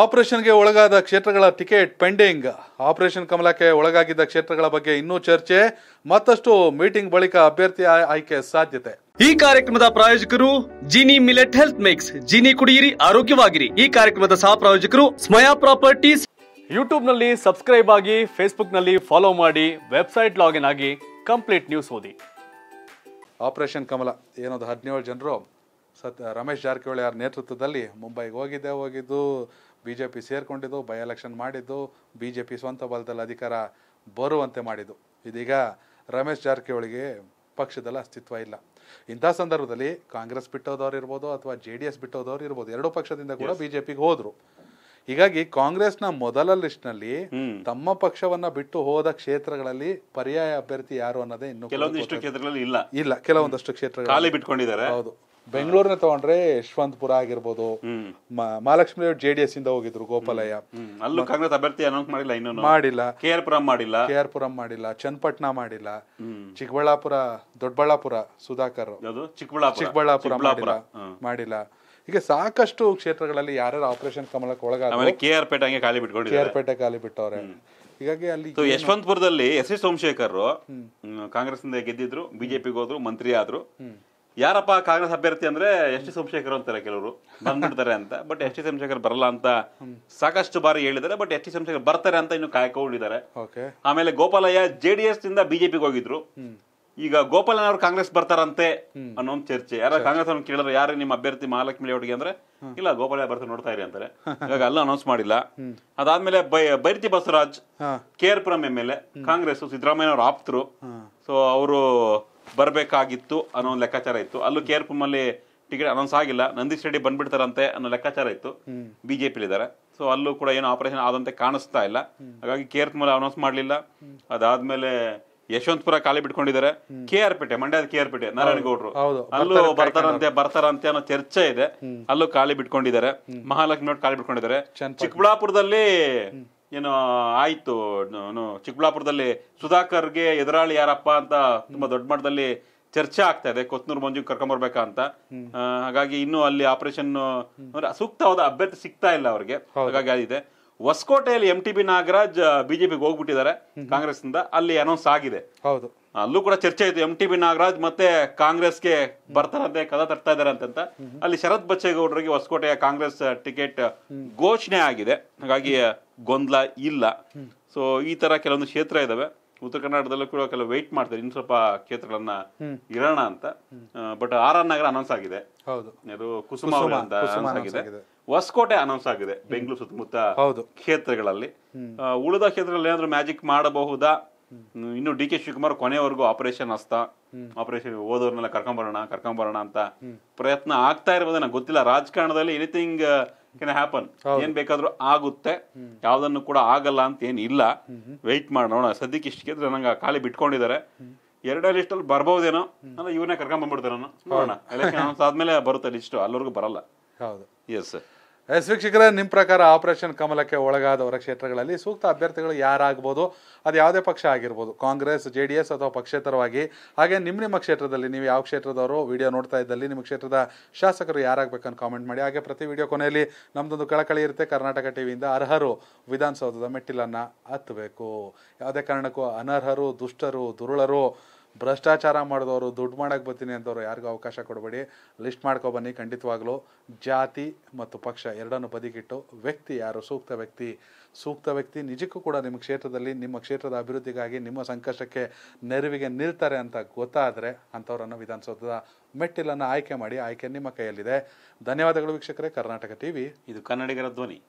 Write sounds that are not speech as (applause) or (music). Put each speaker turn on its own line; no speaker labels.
ಆಪರೇಷನ್ಗೆ ಒಳಗಾದ ಕ್ಷೇತ್ರಗಳ ticket pending operation ಕಮಲಕ್ಕೆ ಒಳಗಾಗಿದ್ದ ಕ್ಷೇತ್ರಗಳ ಬಗ್ಗೆ ಇನ್ನೂ ಚರ್ಚೆ ಮತ್ತಷ್ಟು ಮೀಟಿಂಗ್ ಬಳಿಕ ಅಭ್ಯರ್ಥಿ ಆಯ್ಕೆ ಸಾಧ್ಯತೆ ಈ ಕಾರ್ಯಕ್ರಮದ ಪ್ರಾಯೋಜಕರು Jini millet health mix Jini ಕುಡಿಯಿರಿ ಆರೋಗ್ಯವಾಗಿರಿ ಈ ಕಾರ್ಯಕ್ರಮದ ಸಹ ಪ್ರಾಯೋಜಕರು ಸ್ಮಯಾ ಪ್ರಾಪರ್ಟೀಸ್ ಯೂಟ್ಯೂಬ್ ನಲ್ಲಿ ಸಬ್ಸ್ಕ್ರೈಬ್ ಆಗಿ ಫೇಸ್ಬುಕ್ ನಲ್ಲಿ ಫಾಲೋ ಮಾಡಿ ವೆಬ್ಸೈಟ್ ಲಾಗಿನ್ ಆಗಿ ಕಂಪ್ಲೀಟ್ ನ್ಯೂಸ್ ಓದಿ ಆಪರೇಷನ್ ಕಮಲ ಏನೋ ಹದಿನೇಳು ಜನರು ಸತ್ ರಮೇಶ್ ಜಾರಕಿಹೊಳಿ ಅವರ ನೇತೃತ್ವದಲ್ಲಿ ಮುಂಬೈಗೆ ಹೋಗಿದ್ದೆ ಹೋಗಿದ್ದು ಬಿ ಜೆ ಪಿ ಸೇರಿಕೊಂಡಿದ್ದು ಬೈ ಎಲೆಕ್ಷನ್ ಮಾಡಿದ್ದು ಬಿ ಜೆ ಪಿ ಸ್ವಂತ ಬಲದಲ್ಲಿ ಅಧಿಕಾರ ಬರುವಂತೆ ಮಾಡಿದ್ದು ಇದೀಗ ರಮೇಶ್ ಜಾರಕಿಹೊಳಿಗೆ ಪಕ್ಷದಲ್ಲಿ ಅಸ್ತಿತ್ವ ಇಲ್ಲ ಇಂಥ ಸಂದರ್ಭದಲ್ಲಿ ಕಾಂಗ್ರೆಸ್ ಬಿಟ್ಟೋದವ್ರು ಇರ್ಬೋದು ಅಥವಾ ಜೆ ಡಿ ಎಸ್ ಬಿಟ್ಟೋದವ್ರು ಇರ್ಬೋದು ಎರಡೂ ಪಕ್ಷದಿಂದ ಕೂಡ ಬಿಜೆಪಿಗೆ ಹೋದ್ರು ಹೀಗಾಗಿ ಕಾಂಗ್ರೆಸ್ನ ಮೊದಲ ಲಿಸ್ಟ್ನಲ್ಲಿ ತಮ್ಮ ಪಕ್ಷವನ್ನ ಬಿಟ್ಟು ಹೋದ ಕ್ಷೇತ್ರಗಳಲ್ಲಿ ಪರ್ಯಾಯ ಅಭ್ಯರ್ಥಿ ಯಾರು ಅನ್ನೋದೇ ಇನ್ನು ಕೆಲವೊಂದಿಷ್ಟು ಕ್ಷೇತ್ರಗಳಲ್ಲಿ ಇಲ್ಲ ಇಲ್ಲ ಕೆಲವೊಂದಷ್ಟು ಕ್ಷೇತ್ರಗಳಲ್ಲಿ ಬಿಟ್ಕೊಂಡಿದ್ದಾರೆ ಹೌದು ಬೆಂಗಳೂರಿನ ತಗೊಂಡ್ರೆ ಯಶವಂತಪುರ ಆಗಿರ್ಬೋದು ಮಹಾಲಕ್ಷ್ಮಿ ಜೆ ಡಿ ಎಸ್ ಇಂದ ಹೋಗಿದ್ರು ಗೋಪಾಲಯ್ಯ
ಅಲ್ಲೂ ಕಾಂಗ್ರೆಸ್ ಅಭ್ಯರ್ಥಿ ಅನೌನ್ಸ್ ಮಾಡಿಲ್ಲ ಇನ್ನೂ ಮಾಡಿಲ್ಲ ಕೆ ಆರ್ ಪುರಂ ಮಾಡಿಲ್ಲ ಕೆ ಆರ್
ಪುರಂ ಮಾಡಿಲ್ಲ ಚನ್ನಪಟ್ಟಣ ಮಾಡಿಲ್ಲ ಚಿಕ್ಕಬಳ್ಳಾಪುರ ದೊಡ್ಡಬಳ್ಳಾಪುರ ಸುಧಾಕರ್ ಚಿಕ್ಕಬಳ್ಳಾಪುರ ಮಾಡಿಲ್ಲ ಈಗ ಸಾಕಷ್ಟು ಕ್ಷೇತ್ರಗಳಲ್ಲಿ ಯಾರ್ಯಾರು ಆಪರೇಷನ್ ಕಮಲಕ್ಕೆ ಒಳಗಾದ
ಕೆ ಆರ್ ಪೇಟೆ ಖಾಲಿ ಬಿಟ್ಕೊಂಡು ಕೆ ಆರ್
ಪೇಟೆ ಖಾಲಿ ಬಿಟ್ಟವ್ರೆ ಹೀಗಾಗಿ ಅಲ್ಲಿ
ಯಶವಂತಪುರದಲ್ಲಿ ಎಸ್ ಎಸ್ ಸೋಮಶೇಖರ್ ಕಾಂಗ್ರೆಸ್ ಗೆದ್ದಿದ್ರು ಬಿಜೆಪಿಗೆ ಹೋದ್ರು ಮಂತ್ರಿ ಆದ್ರು ಯಾರಪ್ಪ ಕಾಂಗ್ರೆಸ್ ಅಭ್ಯರ್ಥಿ ಅಂದ್ರೆ ಎಸ್ ಟಿ ಸೋಮಶೇಖರ್ ಅಂತಾರೆ ಕೆಲವರು ಬಂದ್ಬಿಡ್ತಾರೆ ಅಂತ ಬಟ್ ಎಸ್ ಟಿ ಸೋಮಶೇಖರ್ ಬರಲ್ಲ ಅಂತ ಸಾಕಷ್ಟು ಬಾರಿ ಹೇಳಿದ್ದಾರೆ ಬಟ್ ಎಸ್ ಟಿ ಸೋಮಶೇಖರ್ ಬರ್ತಾರೆ ಅಂತ ಇನ್ನು ಕಾಯ್ಕೊಂಡಿದ್ದಾರೆ ಆಮೇಲೆ ಗೋಪಾಲಯ್ಯ ಜೆ ಡಿ ಎಸ್ ನಿಂದ ಬಿಜೆಪಿಗೆ ಹೋಗಿದ್ರು ಈಗ ಗೋಪಾಲಯ್ಯ ಕಾಂಗ್ರೆಸ್ ಬರ್ತಾರಂತೆ ಅನ್ನೋ ಒಂದು ಚರ್ಚೆ ಯಾರ ಕಾಂಗ್ರೆಸ್ ಅವ್ರನ್ನ ಕೇಳಿದ್ರೆ ಯಾರು ನಿಮ್ಮ ಅಭ್ಯರ್ಥಿ ಮಹಾಲಕ್ಷ್ಮಿ ಲೇಔಟ್ಗೆ ಅಂದ್ರೆ ಇಲ್ಲ ಗೋಪಾಲಯ್ಯ ಬರ್ತಾರೆ ನೋಡ್ತಾ ಇರಿ ಅಂತಾರೆ (laughs) ಇವಾಗ ಅಲ್ಲ ಅನೌನ್ಸ್ ಮಾಡಿಲ್ಲ ಅದಾದ್ಮೇಲೆ Byrathi Basavaraj K R Puram M L A Congress Siddaramaiah ಅವರು ಆಪ್ತರು ಸೊ ಅವರು ಬರಬೇಕಾಗಿತ್ತು ಅನ್ನೋ ಲೆಕ್ಕಾಚಾರ ಇತ್ತು ಅಲ್ಲೂ ಕೆ ಆರ್ ಮಲ್ಲಿ ಟಿಕೆಟ್ ಅನೌನ್ಸ್ ಆಗಿಲ್ಲ ನಂದೀಶ್ ರೆಡ್ಡಿ ಬಂದ್ಬಿಡ್ತಾರಂತೆ ಅನ್ನೋ ಲೆಕ್ಕಾಚಾರ ಇತ್ತು ಬಿಜೆಪಿ ಇದ್ದಾರೆ ಸೊ ಅಲ್ಲೂ ಕೂಡ ಏನು ಆಪರೇಷನ್ ಆದಂತೆ ಕಾಣಿಸ್ತಾ ಇಲ್ಲ ಹಾಗಾಗಿ ಕೆ ಆರ್ ಅನೌನ್ಸ್ ಮಾಡಲಿಲ್ಲ ಅದಾದ್ಮೇಲೆ ಯಶವಂತಪುರ ಖಾಲಿ ಬಿಟ್ಕೊಂಡಿದ್ದಾರೆ ಕೆ ಆರ್ ಪೇಟೆ ಮಂಡ್ಯದ ಕೆ ಆರ್ ಪೇಟೆ ನಾರಾಯಣಗೌಡರು
ಅಲ್ಲೂ ಬರ್ತಾರಂತೆ
ಬರ್ತಾರಂತೆ ಅನ್ನೋ ಚರ್ಚೆ ಇದೆ ಅಲ್ಲೂ ಖಾಲಿ ಬಿಟ್ಕೊಂಡಿದ್ದಾರೆ ಮಹಾಲಕ್ಷ್ಮಿ ಖಾಲಿ ಬಿಟ್ಕೊಂಡಿದ್ದಾರೆ ಚಿಕ್ಕಬಳ್ಳಾಪುರದಲ್ಲಿ ಏನು ಆಯಿತು ಚಿಕ್ಕಬಳ್ಳಾಪುರದಲ್ಲಿ ಸುಧಾಕರ್ಗೆ ಎದುರಾಳಿ ಯಾರಪ್ಪ ಅಂತ ತುಂಬಾ ದೊಡ್ಡ ಮಟ್ಟದಲ್ಲಿ ಚರ್ಚೆ ಆಗ್ತಾ ಇದೆ ಕೊತ್ನೂರ್ ಮಂಜು ಕರ್ಕೊಂಬರ್ಬೇಕಂತ ಅಂತ ಹಾಗಾಗಿ ಇನ್ನು ಅಲ್ಲಿ ಆಪರೇಷನ್ ಅಂದ್ರೆ ಸೂಕ್ತವಾದ ಅಭ್ಯರ್ಥಿ ಸಿಗ್ತಾ ಇಲ್ಲ ಅವ್ರಿಗೆ ಹಾಗಾಗಿ ಅದಿದೆ ಹೊಸಕೋಟೆಯಲ್ಲಿ ಎಂ ಟಿ ಬಿ ನಾಗರಾಜ್ ಬಿಜೆಪಿಗೆ ಹೋಗ್ಬಿಟ್ಟಿದ್ದಾರೆ ಕಾಂಗ್ರೆಸ್ನಿಂದ ಅಲ್ಲಿ ಅನೌನ್ಸ್ ಆಗಿದೆ ಹೌದು ಅಲ್ಲೂ ಕೂಡ ಚರ್ಚೆ ಆಯ್ತು ಎಂ ಟಿ ಬಿ ನಾಗರಾಜ್ ಮತ್ತೆ ಕಾಂಗ್ರೆಸ್ಗೆ ಬರ್ತಾರಂತೆ ಕದ ತರ್ತಾ ಇದಾರೆ ಅಂತ ಅಲ್ಲಿ ಶರತ್ ಬಚ್ಚೇಗೌಡರಿಗೆ ಹೊಸಕೋಟೆಯ ಕಾಂಗ್ರೆಸ್ ಟಿಕೆಟ್ ಘೋಷಣೆ ಆಗಿದೆ ಹಾಗಾಗಿ ಗೊಂದಲ ಇಲ್ಲ ಸೊ ಈ ತರ ಕೆಲವೊಂದು ಕ್ಷೇತ್ರ ಇದಾವೆ ಉತ್ತರ ಕರ್ನಾಟಕದಲ್ಲೂ ಕೂಡ ಕೆಲವು ವೆಯ್ಟ್ ಮಾಡ್ತಾರೆ ಇನ್ನು ಸ್ವಲ್ಪ ಕ್ಷೇತ್ರಗಳನ್ನ ಇರೋಣ ಅಂತ but R R Nagar announce ಆಗಿದೆ ಹೌದು ಅಂತ ಅನೌನ್ಸ್ ಆಗಿದೆ ಹೊಸಕೋಟೆ ಅನೌನ್ಸ್ ಆಗಿದೆ ಬೆಂಗಳೂರು ಸುತ್ತಮುತ್ತ ಕ್ಷೇತ್ರಗಳಲ್ಲಿ ಉಳಿದ ಕ್ಷೇತ್ರಗಳಲ್ಲಿ ಏನಾದ್ರು ಮ್ಯಾಜಿಕ್ ಮಾಡಬಹುದಾ ಇನ್ನು ಡಿ ಕೆ ಶಿವಕುಮಾರ್ ಕೊನೆವರೆಗೂ ಆಪರೇಷನ್ ಅಸ್ತ ಆಪರೇಷನ್ ಓದೋರ್ನೆಲ್ಲ ಕರ್ಕೊಂಬರೋಣ ಕರ್ಕೊಂಬರೋಣ ಅಂತ ಪ್ರಯತ್ನ ಆಗ್ತಾ ಇರ್ಬೋದು ನಂಗೆ ಗೊತ್ತಿಲ್ಲ ರಾಜಕಾರಣದಲ್ಲಿ ಎನಿಥಿಂಗ್ ಕೆನ್ ಹ್ಯಾಪನ್ ಏನ್ ಬೇಕಾದ್ರೂ ಆಗುತ್ತೆ ಯಾವ್ದನ್ನು ಕೂಡ ಆಗಲ್ಲ ಅಂತ ಇಲ್ಲ ವೆಯ್ಟ್ ಮಾಡೋಣ ಸದ್ಯಕ್ಕೆ ಇಷ್ಟಕ್ಕೆ ನಂಗೆ ಖಾಲಿ ಬಿಟ್ಕೊಂಡಿದ್ದಾರೆ ಎರಡೇ ಲಿಸ್ಟ್ ಅಲ್ಲಿ ಬರ್ಬೋದೇನೋ ಅಂದ್ರೆ ಇವನ್ನೇ ಕರ್ಕೊಂಡ್ ಬಂದ್ಬಿಡ್ತಾರೆ ನಾನು ನೋಡೋಣ ಎಲೆಕ್ಷನ್ ಆದ್ಮೇಲೆ ಬರುತ್ತೆ ಲಿಸ್ಟ್ ಅಲ್ಲವರೆಗೂ ಬರಲ್ಲ ಹೌದು ಎಸ್ ಸರ್
ಎಸ್ ವೀಕ್ಷಕರ ನಿಮ್ಮ ಪ್ರಕಾರ ಆಪರೇಷನ್ ಕಮಲಕ್ಕೆ ಒಳಗಾದವರ ಕ್ಷೇತ್ರಗಳಲ್ಲಿ ಸೂಕ್ತ ಅಭ್ಯರ್ಥಿಗಳು ಯಾರಾಗ್ಬೋದು ಅದು ಯಾವುದೇ ಪಕ್ಷ ಆಗಿರ್ಬೋದು ಕಾಂಗ್ರೆಸ್ ಜೆ ಡಿ ಎಸ್ ಅಥವಾ ಪಕ್ಷೇತರವಾಗಿ ಹಾಗೆ ನಿಮ್ಮ ನಿಮ್ಮ ಕ್ಷೇತ್ರದಲ್ಲಿ ನೀವು ಯಾವ ಕ್ಷೇತ್ರದವರು ವಿಡಿಯೋ ನೋಡ್ತಾ ಇದ್ದಲ್ಲಿ ನಿಮ್ಮ ಕ್ಷೇತ್ರದ ಶಾಸಕರು ಯಾರಾಗಬೇಕಂತ ಕಾಮೆಂಟ್ ಮಾಡಿ ಹಾಗೆ ಪ್ರತಿ ವಿಡಿಯೋ ಕೊನೆಯಲ್ಲಿ ನಮ್ಮದೊಂದು ಕಳಕಳಿ ಇರುತ್ತೆ ಕರ್ನಾಟಕ ವಿಯಿಂದ ಅರ್ಹರು ವಿಧಾನಸೌಧದ ಮೆಟ್ಟಿಲನ್ನು ಹತ್ತಬೇಕು ಯಾವುದೇ ಕಾರಣಕ್ಕೂ ಅನರ್ಹರು ದುಷ್ಟರು ದುರುಳರು ಭ್ರಷ್ಟಾಚಾರ ಮಾಡಿದವರು ದುಡ್ಡು ಮಾಡಕ್ಕೆ ಬರ್ತೀನಿ ಅಂತವ್ರು ಯಾರಿಗೂ ಅವಕಾಶ ಕೊಡಬೇಡಿ ಲಿಸ್ಟ್ ಮಾಡ್ಕೊಬನ್ನಿ ಖಂಡಿತವಾಗ್ಲೂ ಜಾತಿ ಮತ್ತು ಪಕ್ಷ ಎರಡನ್ನು ಬದಿಗಿಟ್ಟು ವ್ಯಕ್ತಿ ಯಾರು ಸೂಕ್ತ ವ್ಯಕ್ತಿ ಸೂಕ್ತ ವ್ಯಕ್ತಿ ನಿಜಕ್ಕೂ ಕೂಡ ನಿಮ್ಮ ಕ್ಷೇತ್ರದಲ್ಲಿ ನಿಮ್ಮ ಕ್ಷೇತ್ರದ ಅಭಿವೃದ್ಧಿಗಾಗಿ ನಿಮ್ಮ ಸಂಕಷ್ಟಕ್ಕೆ ನೆರವಿಗೆ ನಿಲ್ತಾರೆ ಅಂತ ಗೊತ್ತಾದರೆ ಅಂಥವ್ರನ್ನು ವಿಧಾನಸೌಧದ ಮೆಟ್ಟಿಲನ್ನು ಆಯ್ಕೆ ಮಾಡಿ ಆಯ್ಕೆ ನಿಮ್ಮ ಕೈಯಲ್ಲಿದೆ ಧನ್ಯವಾದಗಳು ವೀಕ್ಷಕರೇ ಕರ್ನಾಟಕ ಟಿವಿ ಇದು ಕನ್ನಡಿಗರ ಧ್ವನಿ